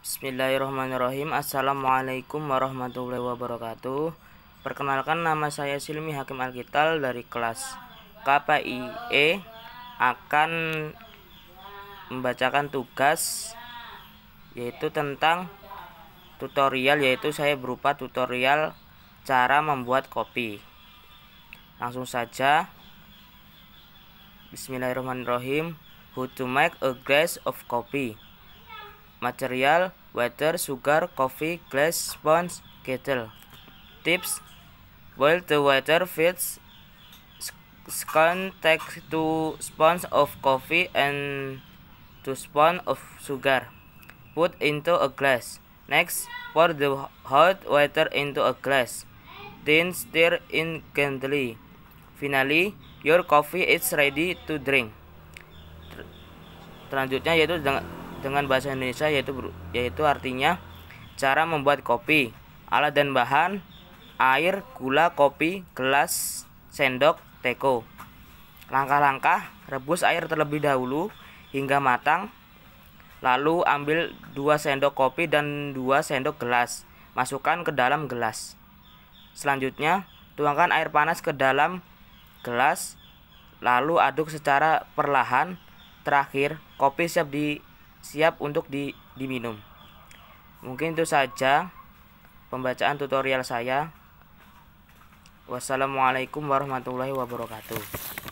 Bismillahirrahmanirrahim Assalamualaikum warahmatullahi wabarakatuh Perkenalkan nama saya Silmi Hakim Alkital dari kelas KPIE Akan membacakan tugas yaitu tentang tutorial yaitu saya berupa tutorial cara membuat kopi Langsung saja Bismillahirrahmanirrahim How to make a glass of coffee Material, water, sugar, coffee, glass, sponge, kettle. Tips Boil the water fits scan take to spoons of coffee and to sponge of sugar. Put into a glass. Next, pour the hot water into a glass. Then stir in gently. Finally, your coffee is ready to drink. Selanjutnya yaitu dengan bahasa Indonesia yaitu yaitu artinya cara membuat kopi, alat dan bahan, air, gula, kopi, gelas, sendok, teko. Langkah-langkah, rebus air terlebih dahulu hingga matang. Lalu ambil dua sendok kopi dan dua sendok gelas. Masukkan ke dalam gelas. Selanjutnya, tuangkan air panas ke dalam gelas. Lalu aduk secara perlahan. Terakhir, kopi siap di siap untuk di, diminum. Mungkin itu saja pembacaan tutorial saya. Wassalamualaikum warahmatullahi wabarakatuh.